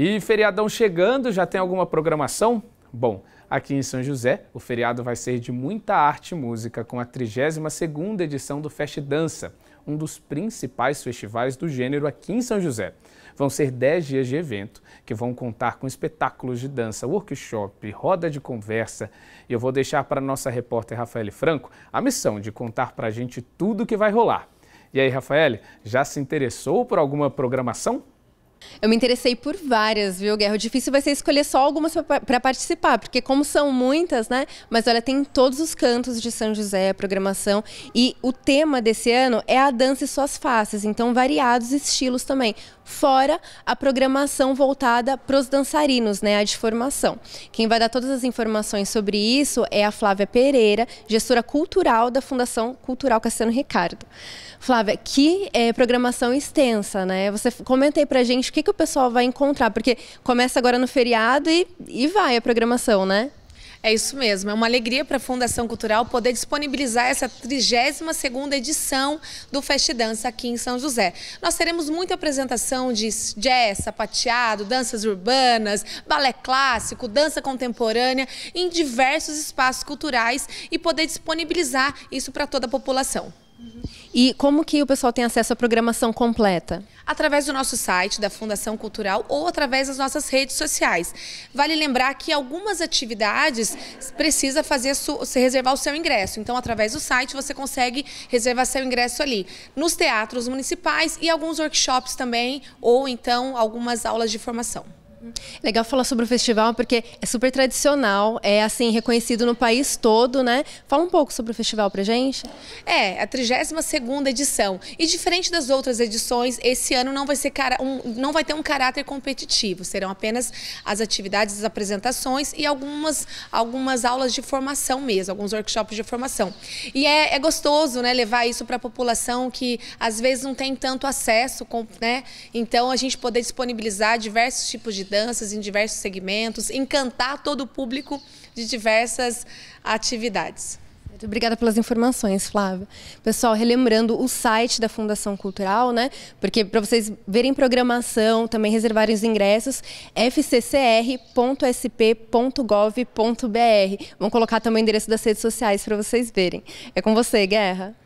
E feriadão chegando, já tem alguma programação? Bom, aqui em São José, o feriado vai ser de muita arte e música com a 32ª edição do Fest Dança, um dos principais festivais do gênero aqui em São José. Vão ser 10 dias de evento que vão contar com espetáculos de dança, workshop, roda de conversa. E eu vou deixar para nossa repórter Rafael Franco a missão de contar para a gente tudo o que vai rolar. E aí, Rafael, já se interessou por alguma programação? Eu me interessei por várias, viu, Guerra? O difícil vai ser escolher só algumas para participar, porque como são muitas, né? Mas olha, tem todos os cantos de São José a programação. E o tema desse ano é a dança e suas faces, então variados estilos também. Fora a programação voltada para os dançarinos, né? A de formação. Quem vai dar todas as informações sobre isso é a Flávia Pereira, gestora cultural da Fundação Cultural Cassiano Ricardo. Flávia, que é, programação extensa, né? Você comentou para pra gente o que, que o pessoal vai encontrar? Porque começa agora no feriado e, e vai a programação, né? É isso mesmo, é uma alegria para a Fundação Cultural poder disponibilizar essa 32ª edição do Fest Dança aqui em São José. Nós teremos muita apresentação de jazz, sapateado, danças urbanas, balé clássico, dança contemporânea em diversos espaços culturais e poder disponibilizar isso para toda a população. E como que o pessoal tem acesso à programação completa? Através do nosso site da Fundação Cultural ou através das nossas redes sociais. Vale lembrar que algumas atividades precisa fazer se reservar o seu ingresso. Então, através do site você consegue reservar seu ingresso ali. Nos teatros municipais e alguns workshops também ou então algumas aulas de formação. Uhum. Legal falar sobre o festival, porque é super tradicional, é assim, reconhecido no país todo, né? Fala um pouco sobre o festival pra gente. É, a 32 edição. E diferente das outras edições, esse ano não vai, ser cara, um, não vai ter um caráter competitivo, serão apenas as atividades, as apresentações e algumas, algumas aulas de formação mesmo, alguns workshops de formação. E é, é gostoso, né, levar isso para a população que às vezes não tem tanto acesso, com, né? Então a gente poder disponibilizar diversos tipos de danças em diversos segmentos, encantar todo o público de diversas atividades. Muito obrigada pelas informações, Flávia. Pessoal, relembrando o site da Fundação Cultural, né? Porque para vocês verem programação, também reservarem os ingressos, fccr.sp.gov.br. Vão colocar também o endereço das redes sociais para vocês verem. É com você, Guerra.